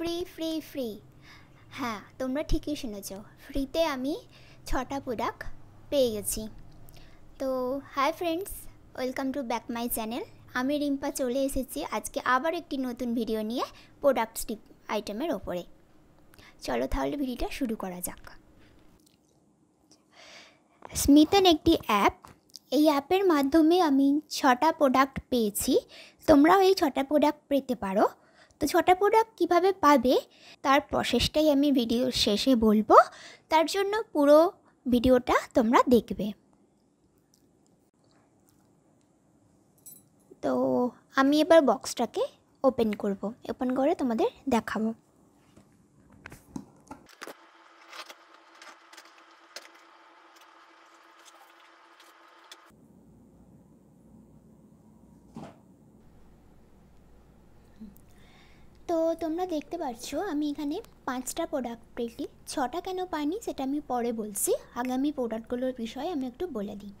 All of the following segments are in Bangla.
ফ্রি ফ্রি ফ্রি হ্যাঁ তোমরা ঠিকই শুনেছ ফ্রিতে আমি ছটা প্রোডাক্ট পেয়ে গেছি তো hi friends welcome to back my channel আমি রিম্পা চলে এসেছি আজকে আবার একটি নতুন ভিডিও নিয়ে প্রোডাক্টস আইটেমের ওপরে চলো তাহলে ভিডিওটা শুরু করা যাক স্মিতন একটি অ্যাপ এই অ্যাপের মাধ্যমে আমি ছটা প্রোডাক্ট পেয়েছি তোমরাও এই ছটা প্রোডাক্ট পেতে পারো তো ছটা প্রোডাক্ট কীভাবে পাবে তার প্রসেসটাই আমি ভিডিওর শেষে বলবো তার জন্য পুরো ভিডিওটা তোমরা দেখবে তো আমি এবার বক্সটাকে ওপেন করব ওপেন করে তোমাদের দেখাবো তোমরা দেখতে পাচ্ছ আমি এখানে পাঁচটা প্রোডাক্ট পেলি ছটা কেন পাইনি সেটা আমি পরে বলছি আগামী প্রোডাক্টগুলোর বিষয়ে আমি একটু বলে দিই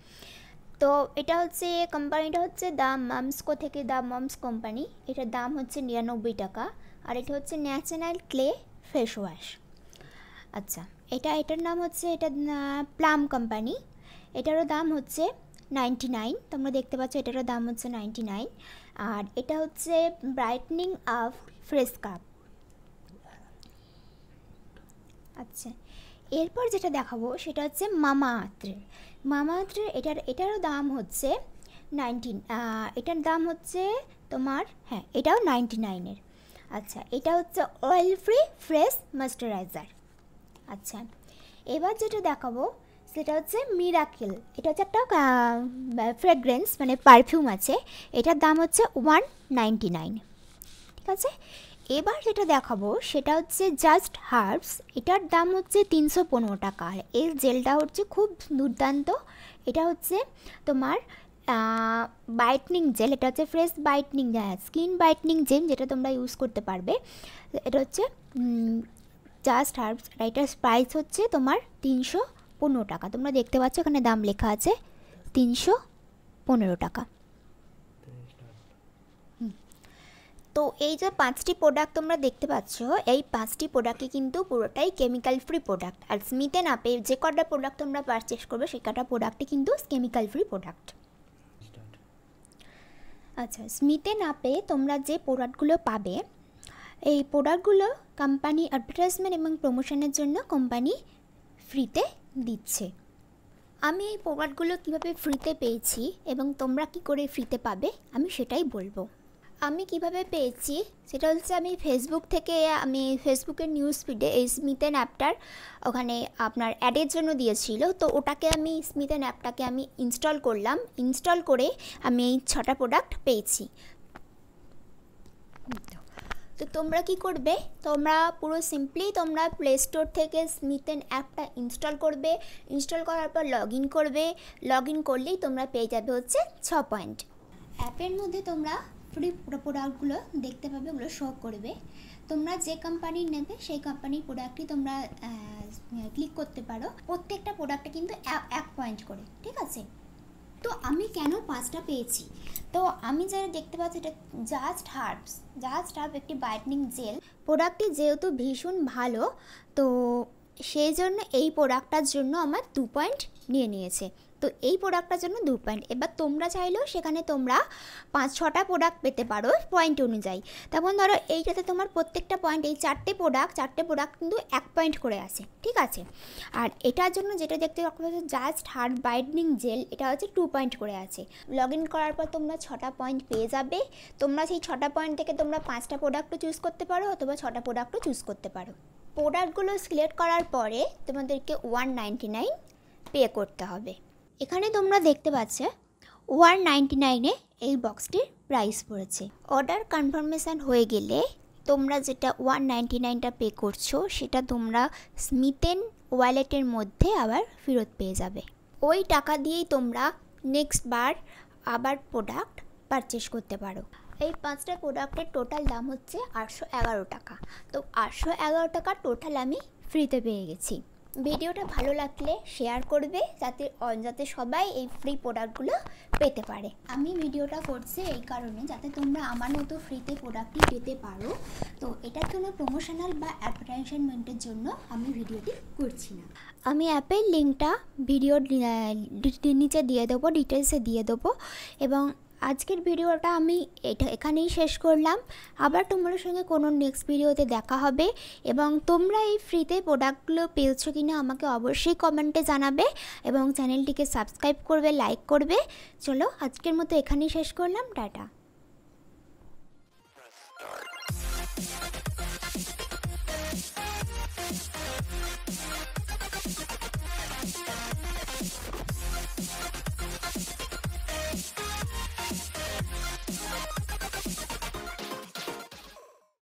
তো এটা হচ্ছে কোম্পানিটা হচ্ছে দ্য মামসকো থেকে দ্য মামস কোম্পানি এটার দাম হচ্ছে নিরানব্বই টাকা আর এটা হচ্ছে ন্যাচারাল ক্লে ফেস ওয়াশ আচ্ছা এটা এটার নাম হচ্ছে এটা প্লাম কোম্পানি এটারও দাম হচ্ছে নাইনটি নাইন তোমরা দেখতে পাচ্ছ এটারও দাম হচ্ছে নাইনটি নাইন আর এটা হচ্ছে ব্রাইটনিং আপ ফ্রেশ কাপ আচ্ছা এরপর যেটা দেখাবো সেটা হচ্ছে মামা আত্রের মামা আত্রের এটার এটারও দাম হচ্ছে নাইনটিন এটার দাম হচ্ছে তোমার হ্যাঁ এটাও নাইনটি নাইনের আচ্ছা এটা হচ্ছে অয়েল ফ্রি ফ্রেশ ময়েশ্চারাইজার আচ্ছা এবার যেটা দেখাবো সেটা হচ্ছে মিরাকেল এটা হচ্ছে একটা ফ্রেগ্রেন্স মানে পারফিউম আছে এটার দাম হচ্ছে ওয়ান নাইনটি নাইন ঠিক আছে এবার যেটা দেখাবো সেটা হচ্ছে জাস্ট হার্বস এটার দাম হচ্ছে তিনশো পনেরো টাকা আর এই জেলটা হচ্ছে খুব দুর্দান্ত এটা হচ্ছে তোমার বাইটনিং জেল এটা হচ্ছে fresh brightening skin brightening gel যেটা তোমরা ইউজ করতে পারবে এটা হচ্ছে জাস্ট হার্বস এটার প্রাইস হচ্ছে তোমার তিনশো পনেরো টাকা তোমরা দেখতে পাচ্ছ এখানে দাম লেখা আছে তিনশো পনেরো টাকা তো এই যে পাঁচটি প্রোডাক্ট তোমরা দেখতে পাচ্ছ এই পাঁচটি প্রোডাক্টে কিন্তু পুরোটাই কেমিক্যাল ফ্রি প্রোডাক্ট আর স্মিতে না পেয়ে যে কটা প্রোডাক্ট তোমরা পারচেস করবে সেই কটা প্রোডাক্টই কিন্তু কেমিক্যাল ফ্রি প্রোডাক্ট আচ্ছা স্মিথে না পেয়ে তোমরা যে প্রোডাক্টগুলো পাবে এই প্রোডাক্টগুলো কোম্পানি অ্যাডভার্টাইজমেন্ট এবং প্রমোশনের জন্য কোম্পানি ফ্রিতে দিচ্ছে আমি এই প্রোডাক্টগুলো কিভাবে ফ্রিতে পেয়েছি এবং তোমরা কি করে ফ্রিতে পাবে আমি সেটাই বলবো আমি কিভাবে পেয়েছি সেটা হচ্ছে আমি ফেসবুক থেকে আমি ফেসবুকের নিউজ ফিডে এই স্মিতেন অ্যাপটার ওখানে আপনার অ্যাডের জন্য দিয়েছিল তো ওটাকে আমি স্মিতেন অ্যাপটাকে আমি ইনস্টল করলাম ইনস্টল করে আমি এই ছটা প্রোডাক্ট পেয়েছি তো তোমরা কি করবে তোমরা পুরো সিম্পলি তোমরা প্লে স্টোর থেকে স্মিথেন অ্যাপটা ইনস্টল করবে ইনস্টল করার পর লগ ইন করবে লগ ইন করলেই তোমরা পেয়ে যাবে হচ্ছে ছ পয়েন্ট অ্যাপের মধ্যে তোমরা ফ্রি প্রোডাক্টগুলো দেখতে পাবে ওগুলো শো করবে তোমরা যে কোম্পানির নেবে সেই কোম্পানির প্রোডাক্টই তোমরা ক্লিক করতে পারো প্রত্যেকটা প্রোডাক্টে কিন্তু এক পয়েন্ট করে ঠিক আছে তো আমি কেন পাঁচটা পেয়েছি তো আমি যেটা দেখতে পাচ্ছি এটা জাস্ট হার্বস জাস্ট হার্ব একটি ব্রাইটনিং জেল প্রোডাক্টটি যেহেতু ভীষণ ভালো তো সেই জন্য এই প্রোডাক্টটার জন্য আমার দু পয়েন্ট নিয়ে নিয়েছে তো এই প্রোডাক্টটার জন্য দু পয়েন্ট এবার তোমরা চাইলেও সেখানে তোমরা পাঁচ ছটা প্রোডাক্ট পেতে পারো পয়েন্ট অনুযায়ী তেমন ধরো এইটাতে তোমার প্রত্যেকটা পয়েন্ট এই চারটে প্রোডাক্ট চারটে প্রোডাক্ট কিন্তু এক পয়েন্ট করে আসে ঠিক আছে আর এটার জন্য যেটা দেখতে পাচ্ছ জাস্ট হার্ড বাইডনিং জেল এটা হচ্ছে টু পয়েন্ট করে আছে লগ ইন করার পর তোমরা ছটা পয়েন্ট পেয়ে যাবে তোমরা সেই ছটা পয়েন্ট থেকে তোমরা পাঁচটা প্রোডাক্টও চুজ করতে পারো অথবা ছটা প্রোডাক্টও চুজ করতে পারো প্রোডাক্টগুলো সিলেক্ট করার পরে তোমাদেরকে ওয়ান নাইনটি নাইন পে করতে হবে এখানে তোমরা দেখতে পাচ্ছ ওয়ান নাইনটি নাইনে এই বক্সটির প্রাইস পড়েছে অর্ডার কনফার্মেশান হয়ে গেলে তোমরা যেটা ওয়ান নাইনটি নাইনটা পে করছো সেটা তোমরা স্মিতেন ওয়ালেটের মধ্যে আবার ফেরত পেয়ে যাবে ওই টাকা দিয়েই তোমরা নেক্সট বার আবার প্রোডাক্ট পারচেস করতে পারো এই পাঁচটা প্রোডাক্টের টোটাল দাম হচ্ছে আটশো এগারো টাকা তো আটশো এগারো টাকা টোটাল আমি ফ্রিতে পেয়ে গেছি ভিডিওটা ভালো লাগলে শেয়ার করবে যাতে যাতে সবাই এই ফ্রি প্রোডাক্টগুলো পেতে পারে আমি ভিডিওটা করছি এই কারণে যাতে তোমরা আমার মতো ফ্রিতে প্রোডাক্টটি পেতে পারো তো এটার কোনো প্রমোশনাল বা অ্যাডভার্টাইজমেন্টের জন্য আমি ভিডিওটি করছি না আমি অ্যাপের লিঙ্কটা ভিডিওর নিচে দিয়ে দেবো ডিটেলসে দিয়ে দেবো এবং আজকের ভিডিওটা আমি এটা এখানেই শেষ করলাম আবার তোমাদের সঙ্গে কোনো নেক্সট ভিডিওতে দেখা হবে এবং তোমরা এই ফ্রিতে প্রোডাক্টগুলো পেয়েছো কি না আমাকে অবশ্যই কমেন্টে জানাবে এবং চ্যানেলটিকে সাবস্ক্রাইব করবে লাইক করবে চলো আজকের মতো এখানেই শেষ করলাম টাটা